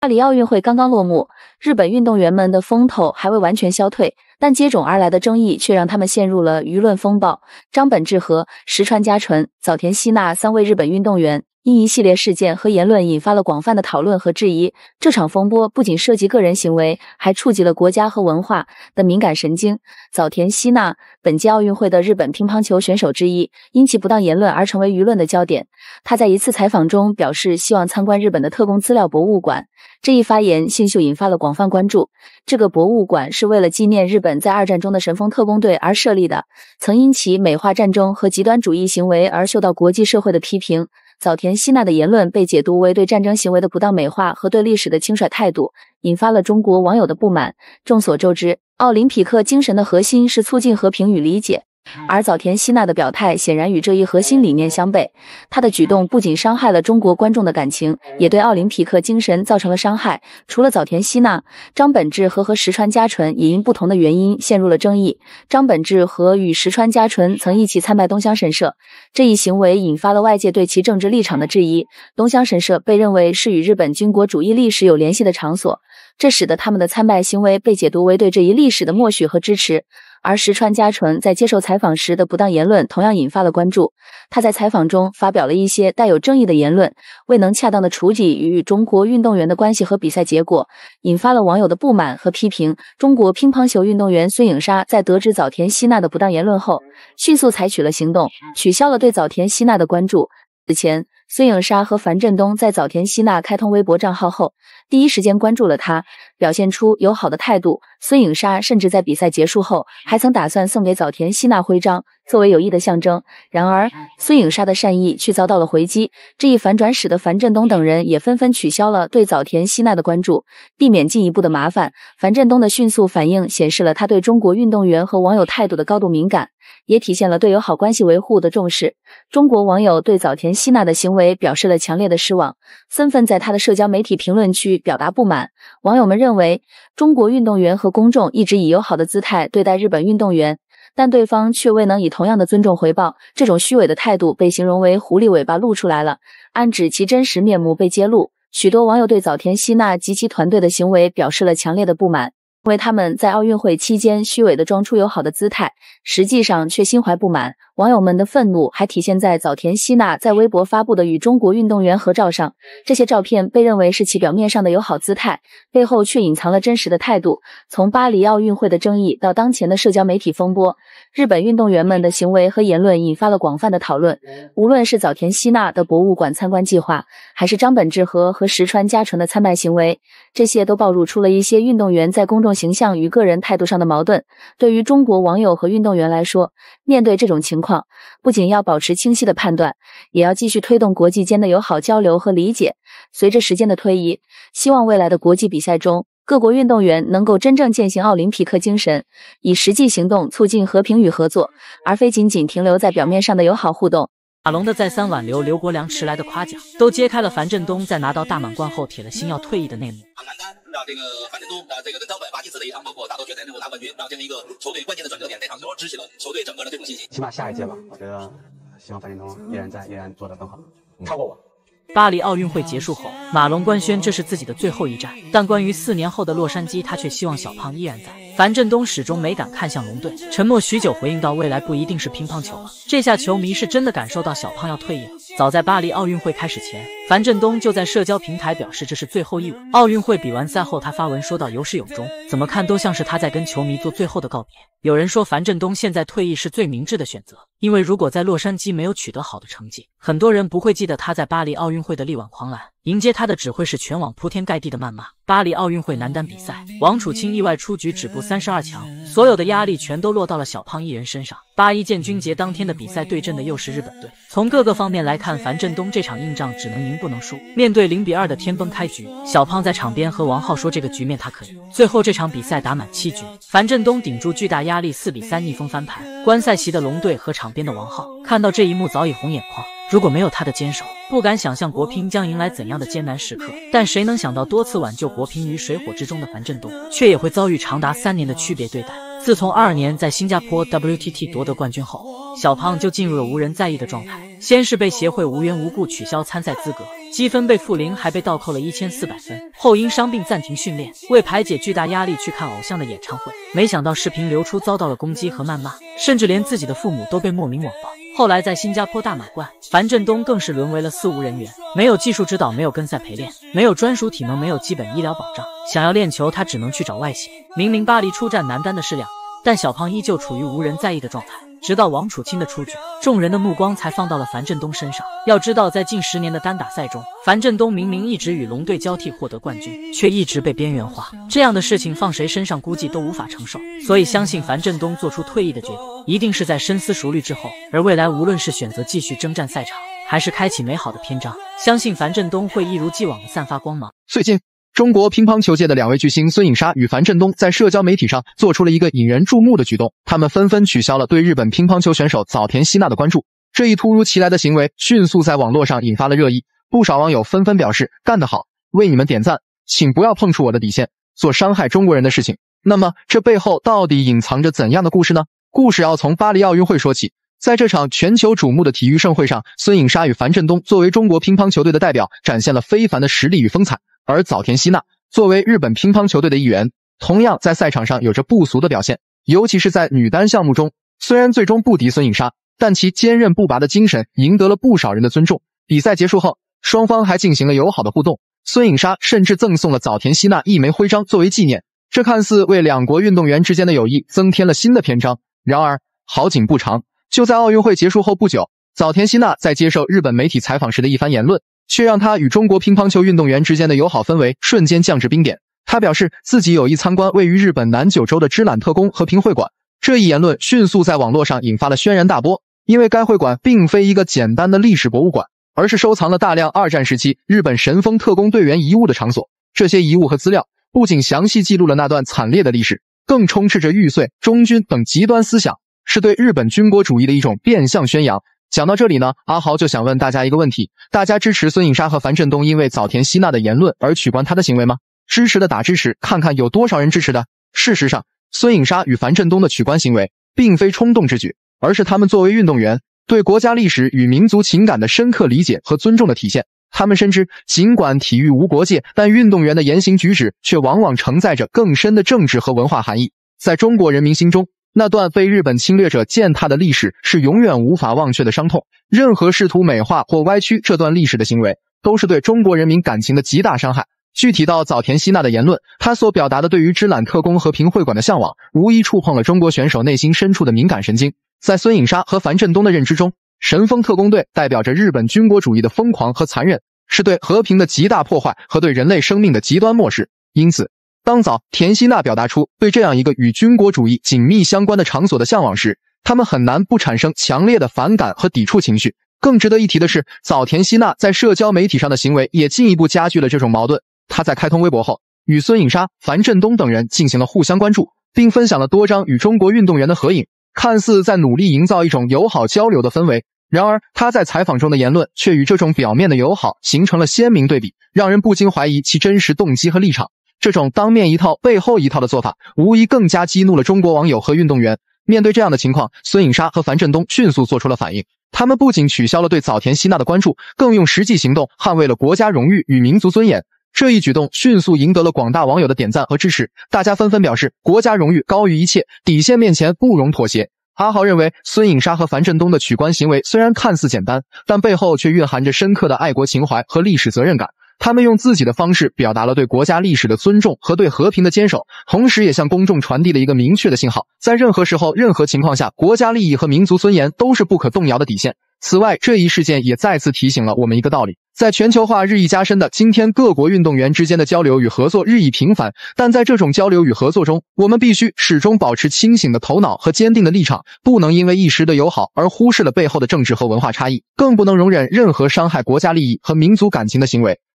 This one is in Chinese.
巴黎奥运会刚刚落幕，日本运动员们的风头还未完全消退，但接踵而来的争议却让他们陷入了舆论风暴。张本智和、石川佳纯、早田希娜三位日本运动员。因一系列事件和言论引发了广泛的讨论和质疑。这场风波不仅涉及个人行为，还触及了国家和文化的敏感神经。早田希娜，本届奥运会的日本乒乓球选手之一，因其不当言论而成为舆论的焦点。他在一次采访中表示，希望参观日本的特工资料博物馆。这一发言迅速引发了广泛关注。这个博物馆是为了纪念日本在二战中的神风特工队而设立的，曾因其美化战争和极端主义行为而受到国际社会的批评。早田希娜的言论被解读为对战争行为的不当美化和对历史的轻率态度，引发了中国网友的不满。众所周知，奥林匹克精神的核心是促进和平与理解。而早田希娜的表态显然与这一核心理念相悖，她的举动不仅伤害了中国观众的感情，也对奥林匹克精神造成了伤害。除了早田希娜，张本智和和石川佳纯也因不同的原因陷入了争议。张本智和与石川佳纯曾一起参拜东乡神社，这一行为引发了外界对其政治立场的质疑。东乡神社被认为是与日本军国主义历史有联系的场所，这使得他们的参拜行为被解读为对这一历史的默许和支持。而石川佳纯在接受采访时的不当言论同样引发了关注。他在采访中发表了一些带有争议的言论，未能恰当的处理与中国运动员的关系和比赛结果，引发了网友的不满和批评。中国乒乓球运动员孙颖莎在得知早田希娜的不当言论后，迅速采取了行动，取消了对早田希娜的关注。此前，孙颖莎和樊振东在早田希娜开通微博账号后，第一时间关注了她。表现出友好的态度，孙颖莎甚至在比赛结束后还曾打算送给早田希娜徽章作为友谊的象征。然而，孙颖莎的善意却遭到了回击。这一反转使得樊振东等人也纷纷取消了对早田希娜的关注，避免进一步的麻烦。樊振东的迅速反应显示了他对中国运动员和网友态度的高度敏感，也体现了对友好关系维护的重视。中国网友对早田希娜的行为表示了强烈的失望，纷纷在他的社交媒体评论区表达不满。网友们认。认为中国运动员和公众一直以友好的姿态对待日本运动员，但对方却未能以同样的尊重回报。这种虚伪的态度被形容为“狐狸尾巴露出来了”，暗指其真实面目被揭露。许多网友对早田希娜及其团队的行为表示了强烈的不满，因为他们在奥运会期间虚伪的装出友好的姿态，实际上却心怀不满。网友们的愤怒还体现在早田希娜在微博发布的与中国运动员合照上，这些照片被认为是其表面上的友好姿态，背后却隐藏了真实的态度。从巴黎奥运会的争议到当前的社交媒体风波，日本运动员们的行为和言论引发了广泛的讨论。无论是早田希娜的博物馆参观计划，还是张本智和和石川佳纯的参拜行为，这些都暴露出了一些运动员在公众形象与个人态度上的矛盾。对于中国网友和运动员来说，面对这种情况，不仅要保持清晰的判断，也要继续推动国际间的友好交流和理解。随着时间的推移，希望未来的国际比赛中，各国运动员能够真正践行奥林匹克精神，以实际行动促进和平与合作，而非仅仅停留在表面上的友好互动。马龙的再三挽留，刘国梁迟来的夸奖，都揭开了樊振东在拿到大满贯后铁了心要退役的内幕。让这个樊振东啊，这个跟张本瓦伊兹的一场，包括打到决赛能够拿冠军，然后进行一个球队关键的转折点，那场球支起了球队整个的这种信心。起码下一届吧，我觉得希望樊振东依然在，依然做得更好，超过我。巴黎奥运会结束后，马龙官宣这是自己的最后一战，但关于四年后的洛杉矶，他却希望小胖依然在。樊振东始终没敢看向龙队，沉默许久回应到：“未来不一定是乒乓球了。”这下球迷是真的感受到小胖要退役了。早在巴黎奥运会开始前，樊振东就在社交平台表示这是最后一舞。奥运会比完赛后，他发文说到：“有始有终。”怎么看都像是他在跟球迷做最后的告别。有人说，樊振东现在退役是最明智的选择。因为如果在洛杉矶没有取得好的成绩，很多人不会记得他在巴黎奥运会的力挽狂澜。迎接他的只会是全网铺天盖地的谩骂。巴黎奥运会男单比赛，王楚钦意外出局，止步三十二强，所有的压力全都落到了小胖一人身上。八一建军节当天的比赛，对阵的又是日本队。从各个方面来看，樊振东这场硬仗只能赢不能输。面对零比二的天崩开局，小胖在场边和王浩说：“这个局面他可以。”最后这场比赛打满七局，樊振东顶住巨大压力，四比三逆风翻盘。观赛席的龙队和场边的王浩看到这一幕，早已红眼眶。如果没有他的坚守，不敢想象国乒将迎来怎样的艰难时刻。但谁能想到，多次挽救国乒于水火之中的樊振东，却也会遭遇长达三年的区别对待。自从二二年在新加坡 WTT 夺得冠军后，小胖就进入了无人在意的状态。先是被协会无缘无故取消参赛资格，积分被负零，还被倒扣了一千四百分。后因伤病暂停训练，为排解巨大压力去看偶像的演唱会，没想到视频流出遭到了攻击和谩骂，甚至连自己的父母都被莫名网暴。后来在新加坡大满贯，樊振东更是沦为了四无人员，没有技术指导，没有跟赛陪练，没有专属体能，没有基本医疗保障。想要练球，他只能去找外协。明明巴黎出战男单的是两，但小胖依旧处于无人在意的状态。直到王楚钦的出局，众人的目光才放到了樊振东身上。要知道，在近十年的单打赛中，樊振东明明一直与龙队交替获得冠军，却一直被边缘化。这样的事情放谁身上，估计都无法承受。所以，相信樊振东做出退役的决定，一定是在深思熟虑之后。而未来，无论是选择继续征战赛场，还是开启美好的篇章，相信樊振东会一如既往的散发光芒。最近。中国乒乓球界的两位巨星孙颖莎与樊振东在社交媒体上做出了一个引人注目的举动，他们纷纷取消了对日本乒乓球选手早田希娜的关注。这一突如其来的行为迅速在网络上引发了热议，不少网友纷纷表示：“干得好，为你们点赞，请不要碰触我的底线，做伤害中国人的事情。”那么，这背后到底隐藏着怎样的故事呢？故事要从巴黎奥运会说起。在这场全球瞩目的体育盛会上，孙颖莎与樊振东作为中国乒乓球队的代表，展现了非凡的实力与风采。而早田希娜作为日本乒乓球队的一员，同样在赛场上有着不俗的表现，尤其是在女单项目中。虽然最终不敌孙颖莎，但其坚韧不拔的精神赢得了不少人的尊重。比赛结束后，双方还进行了友好的互动，孙颖莎甚至赠送了早田希娜一枚徽章作为纪念。这看似为两国运动员之间的友谊增添了新的篇章。然而，好景不长，就在奥运会结束后不久，早田希娜在接受日本媒体采访时的一番言论。却让他与中国乒乓球运动员之间的友好氛围瞬间降至冰点。他表示自己有意参观位于日本南九州的芝兰特工和平会馆。这一言论迅速在网络上引发了轩然大波，因为该会馆并非一个简单的历史博物馆，而是收藏了大量二战时期日本神风特工队员遗物的场所。这些遗物和资料不仅详细记录了那段惨烈的历史，更充斥着玉碎、忠君等极端思想，是对日本军国主义的一种变相宣扬。讲到这里呢，阿豪就想问大家一个问题：大家支持孙颖莎和樊振东因为早田希娜的言论而取关他的行为吗？支持的打支持，看看有多少人支持的。事实上，孙颖莎与樊振东的取关行为，并非冲动之举，而是他们作为运动员对国家历史与民族情感的深刻理解和尊重的体现。他们深知，尽管体育无国界，但运动员的言行举止却往往承载着更深的政治和文化含义，在中国人民心中。那段被日本侵略者践踏的历史是永远无法忘却的伤痛。任何试图美化或歪曲这段历史的行为，都是对中国人民感情的极大伤害。具体到早田希娜的言论，她所表达的对于支兰特工和平会馆的向往，无疑触碰了中国选手内心深处的敏感神经。在孙颖莎和樊振东的认知中，神风特工队代表着日本军国主义的疯狂和残忍，是对和平的极大破坏和对人类生命的极端漠视。因此。当早田希娜表达出对这样一个与军国主义紧密相关的场所的向往时，他们很难不产生强烈的反感和抵触情绪。更值得一提的是，早田希娜在社交媒体上的行为也进一步加剧了这种矛盾。她在开通微博后，与孙颖莎、樊振东等人进行了互相关注，并分享了多张与中国运动员的合影，看似在努力营造一种友好交流的氛围。然而，她在采访中的言论却与这种表面的友好形成了鲜明对比，让人不禁怀疑其真实动机和立场。这种当面一套背后一套的做法，无疑更加激怒了中国网友和运动员。面对这样的情况，孙颖莎和樊振东迅速做出了反应。他们不仅取消了对早田希娜的关注，更用实际行动捍卫了国家荣誉与民族尊严。这一举动迅速赢得了广大网友的点赞和支持。大家纷纷表示，国家荣誉高于一切，底线面前不容妥协。阿豪认为，孙颖莎和樊振东的取关行为虽然看似简单，但背后却蕴含着深刻的爱国情怀和历史责任感。他们用自己的方式表达了对国家历史的尊重和对和平的坚守，同时也向公众传递了一个明确的信号：在任何时候、任何情况下，国家利益和民族尊严都是不可动摇的底线。此外，这一事件也再次提醒了我们一个道理：在全球化日益加深的今天，各国运动员之间的交流与合作日益频繁，但在这种交流与合作中，我们必须始终保持清醒的头脑和坚定的立场，不能因为一时的友好而忽视了背后的政治和文化差异，更不能容忍任何伤害国家利益和民族感情的行为。